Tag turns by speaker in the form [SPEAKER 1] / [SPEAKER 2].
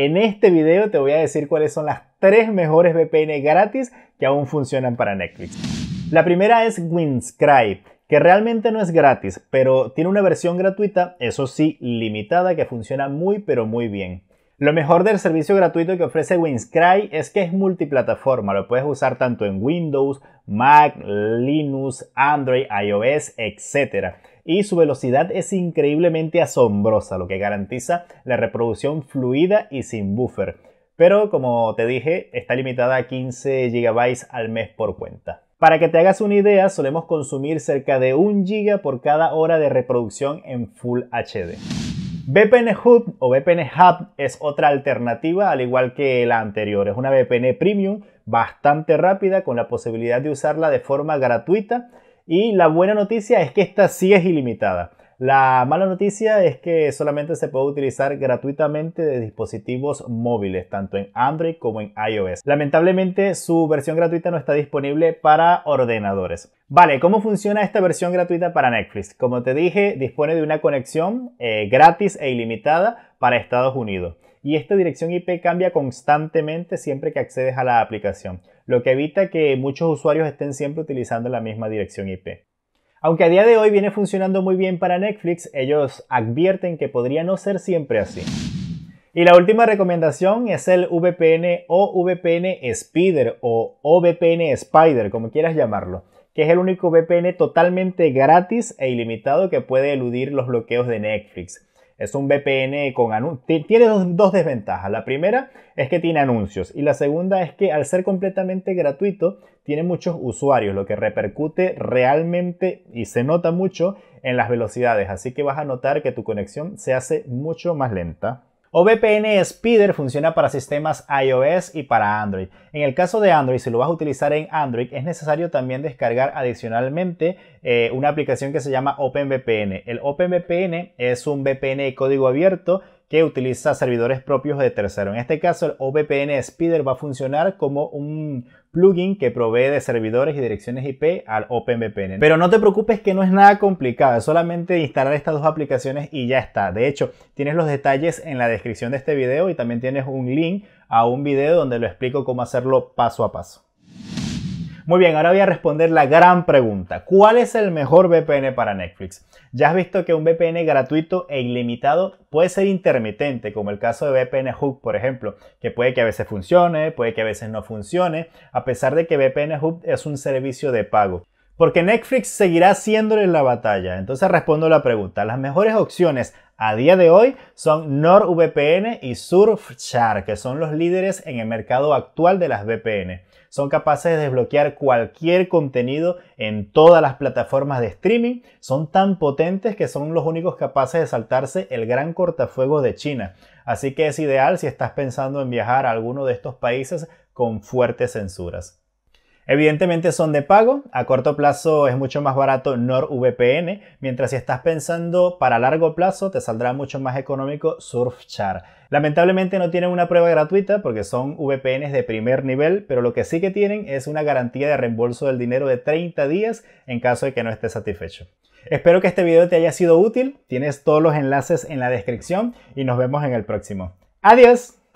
[SPEAKER 1] En este video te voy a decir cuáles son las tres mejores VPN gratis que aún funcionan para Netflix. La primera es Windscribe, que realmente no es gratis, pero tiene una versión gratuita, eso sí, limitada, que funciona muy pero muy bien. Lo mejor del servicio gratuito que ofrece Winscry es que es multiplataforma, lo puedes usar tanto en Windows, Mac, Linux, Android, iOS, etc y su velocidad es increíblemente asombrosa, lo que garantiza la reproducción fluida y sin buffer. Pero como te dije, está limitada a 15 GB al mes por cuenta. Para que te hagas una idea, solemos consumir cerca de 1 GB por cada hora de reproducción en Full HD. VPN Hub o VPN Hub es otra alternativa al igual que la anterior. Es una VPN premium bastante rápida con la posibilidad de usarla de forma gratuita y la buena noticia es que esta sí es ilimitada. La mala noticia es que solamente se puede utilizar gratuitamente de dispositivos móviles, tanto en Android como en iOS. Lamentablemente su versión gratuita no está disponible para ordenadores. Vale, ¿cómo funciona esta versión gratuita para Netflix? Como te dije, dispone de una conexión eh, gratis e ilimitada para Estados Unidos. Y esta dirección IP cambia constantemente siempre que accedes a la aplicación, lo que evita que muchos usuarios estén siempre utilizando la misma dirección IP. Aunque a día de hoy viene funcionando muy bien para Netflix, ellos advierten que podría no ser siempre así. Y la última recomendación es el VPN o VPN Spider o VPN Spider, como quieras llamarlo, que es el único VPN totalmente gratis e ilimitado que puede eludir los bloqueos de Netflix. Es un VPN con anuncios. Tiene dos, dos, desventajas. La primera es que tiene anuncios y la segunda es que al ser completamente gratuito tiene muchos usuarios, lo que repercute realmente y se nota mucho en las velocidades. Así que vas a notar que tu conexión se hace mucho más lenta. OVPN Speeder funciona para sistemas iOS y para Android. En el caso de Android, si lo vas a utilizar en Android, es necesario también descargar adicionalmente eh, una aplicación que se llama OpenVPN. El OpenVPN es un VPN de código abierto que utiliza servidores propios de tercero. En este caso, el OVPN Spider va a funcionar como un plugin que provee de servidores y direcciones IP al OpenVPN. Pero no te preocupes que no es nada complicado, es solamente instalar estas dos aplicaciones y ya está. De hecho, tienes los detalles en la descripción de este video y también tienes un link a un video donde lo explico cómo hacerlo paso a paso. Muy bien, ahora voy a responder la gran pregunta. ¿Cuál es el mejor VPN para Netflix? Ya has visto que un VPN gratuito e ilimitado puede ser intermitente, como el caso de VPN Hub, por ejemplo, que puede que a veces funcione, puede que a veces no funcione, a pesar de que VPN Hub es un servicio de pago. Porque Netflix seguirá haciéndole la batalla. Entonces respondo la pregunta. Las mejores opciones a día de hoy son NordVPN y Surfshark, que son los líderes en el mercado actual de las VPN son capaces de desbloquear cualquier contenido en todas las plataformas de streaming. Son tan potentes que son los únicos capaces de saltarse el gran cortafuego de China. Así que es ideal si estás pensando en viajar a alguno de estos países con fuertes censuras. Evidentemente son de pago, a corto plazo es mucho más barato NordVPN, mientras si estás pensando para largo plazo te saldrá mucho más económico Surfchar. Lamentablemente no tienen una prueba gratuita porque son VPNs de primer nivel, pero lo que sí que tienen es una garantía de reembolso del dinero de 30 días en caso de que no estés satisfecho. Espero que este video te haya sido útil, tienes todos los enlaces en la descripción y nos vemos en el próximo. ¡Adiós!